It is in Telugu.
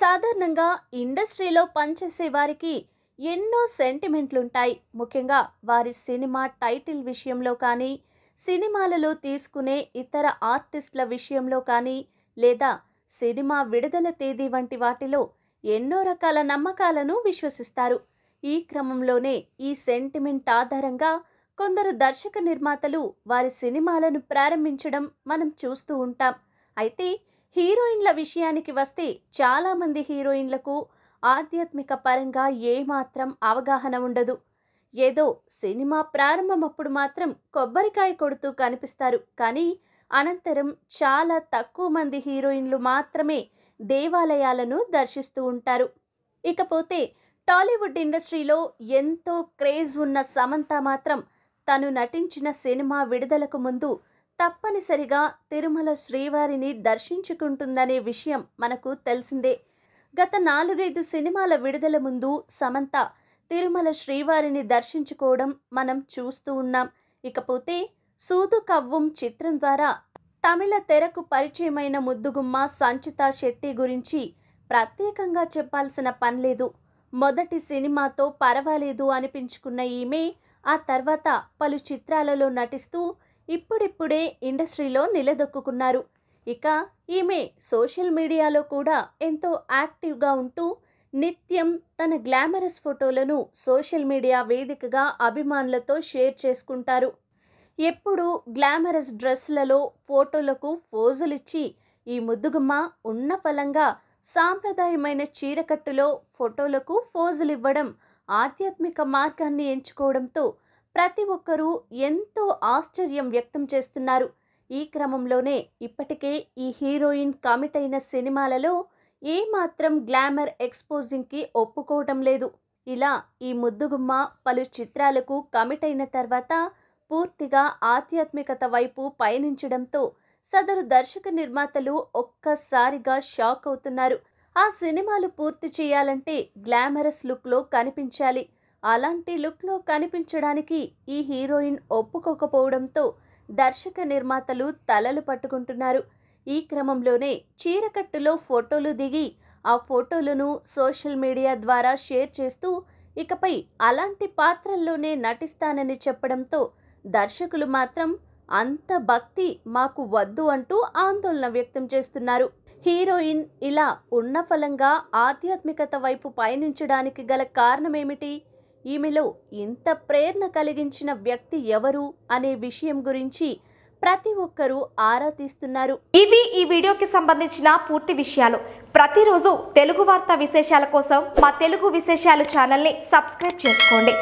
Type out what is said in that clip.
సాధారణంగా ఇండస్ట్రీలో పనిచేసే వారికి ఎన్నో సెంటిమెంట్లుంటాయి ముఖ్యంగా వారి సినిమా టైటిల్ విషయంలో కానీ సినిమాలలో తీసుకునే ఇతర ఆర్టిస్టుల విషయంలో కానీ లేదా సినిమా విడుదల తేదీ వంటి వాటిలో ఎన్నో రకాల నమ్మకాలను విశ్వసిస్తారు ఈ క్రమంలోనే ఈ సెంటిమెంట్ ఆధారంగా కొందరు దర్శక నిర్మాతలు వారి సినిమాలను ప్రారంభించడం మనం చూస్తూ ఉంటాం అయితే హీరోయిన్ల విషయానికి వస్తే చాలామంది హీరోయిన్లకు ఆధ్యాత్మిక పరంగా ఏమాత్రం అవగాహన ఉండదు ఏదో సినిమా ప్రారంభమప్పుడు మాత్రం కొబ్బరికాయ కొడుతూ కనిపిస్తారు కానీ అనంతరం చాలా తక్కువ మంది హీరోయిన్లు మాత్రమే దేవాలయాలను దర్శిస్తూ ఉంటారు ఇకపోతే టాలీవుడ్ ఇండస్ట్రీలో ఎంతో క్రేజ్ ఉన్న సమంత మాత్రం తను నటించిన సినిమా విడుదలకు ముందు తప్పనిసరిగా తిరుమల శ్రీవారిని దర్శించుకుంటుందనే విషయం మనకు తెలిసిందే గత నాలుగైదు సినిమాల విడుదల ముందు సమంత తిరుమల శ్రీవారిని దర్శించుకోవడం మనం చూస్తూ ఉన్నాం ఇకపోతే సూదు కవ్వం చిత్రం ద్వారా తమిళ తెరకు పరిచయమైన ముద్దుగుమ్మ సంచిత శెట్టి గురించి ప్రత్యేకంగా చెప్పాల్సిన పనిలేదు మొదటి సినిమాతో పర్వాలేదు అనిపించుకున్న ఈమె ఆ తర్వాత పలు చిత్రాలలో నటిస్తూ ఇప్పుడిప్పుడే ఇండస్ట్రీలో నిలదొక్కున్నారు ఇక ఈమె సోషల్ మీడియాలో కూడా ఎంతో యాక్టివ్గా ఉంటూ నిత్యం తన గ్లామరస్ ఫోటోలను సోషల్ మీడియా వేదికగా అభిమానులతో షేర్ చేసుకుంటారు ఎప్పుడూ గ్లామరస్ డ్రెస్లలో ఫోటోలకు పోజులిచ్చి ఈ ముద్దుగుమ్మ ఉన్న ఫలంగా సాంప్రదాయమైన చీరకట్టులో ఫోటోలకు ఇవ్వడం ఆధ్యాత్మిక మార్గాన్ని ఎంచుకోవడంతో ప్రతి ఒక్కరూ ఎంతో ఆశ్చర్యం వ్యక్తం చేస్తున్నారు ఈ క్రమంలోనే ఇప్పటికే ఈ హీరోయిన్ కమిట్ అయిన సినిమాలలో ఏమాత్రం గ్లామర్ ఎక్స్పోజింగ్కి ఒప్పుకోవటం లేదు ఇలా ఈ ముద్దుగుమ్మ పలు చిత్రాలకు కమిట్ అయిన తర్వాత పూర్తిగా ఆధ్యాత్మికత వైపు పయనించడంతో సదరు దర్శక నిర్మాతలు ఒక్కసారిగా షాక్ అవుతున్నారు ఆ సినిమాలు పూర్తి చేయాలంటే గ్లామరస్ లుక్లో కనిపించాలి అలాంటి లుక్లో కనిపించడానికి ఈ హీరోయిన్ ఒప్పుకోకపోవడంతో దర్శక నిర్మాతలు తలలు పట్టుకుంటున్నారు ఈ క్రమంలోనే చీరకట్టులో ఫోటోలు దిగి ఆ ఫోటోలను సోషల్ మీడియా ద్వారా షేర్ చేస్తూ ఇకపై అలాంటి పాత్రల్లోనే నటిస్తానని చెప్పడంతో దర్శకులు మాత్రం అంత భక్తి మాకు వద్దు అంటూ ఆందోళన వ్యక్తం చేస్తున్నారు హీరోయిన్ ఇలా ఉన్న ఫలంగా ఆధ్యాత్మికత వైపు పయనించడానికి గల కారణమేమిటి ఈమెలో ఇంత ప్రేరణ కలిగించిన వ్యక్తి ఎవరు అనే విషయం గురించి ప్రతి ఒక్కరూ ఆరా తీస్తున్నారు ఇవి ఈ వీడియోకి సంబంధించిన పూర్తి విషయాలు ప్రతిరోజు తెలుగు వార్త విశేషాల కోసం మా తెలుగు విశేషాలు ఛానల్ని సబ్స్క్రైబ్ చేసుకోండి